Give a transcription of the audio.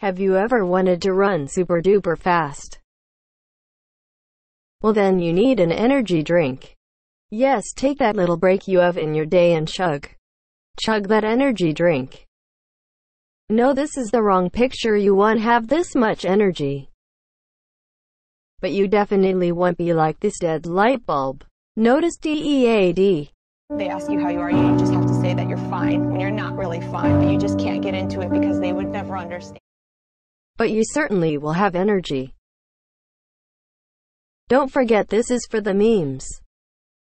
Have you ever wanted to run super duper fast? Well then you need an energy drink. Yes, take that little break you have in your day and chug. Chug that energy drink. No, this is the wrong picture. You won't have this much energy. But you definitely won't be like this dead light bulb. Notice DEAD. They ask you how you are, you just have to say that you're fine when you're not really fine, but you just can't get into it because they would never understand but you certainly will have energy. Don't forget this is for the memes.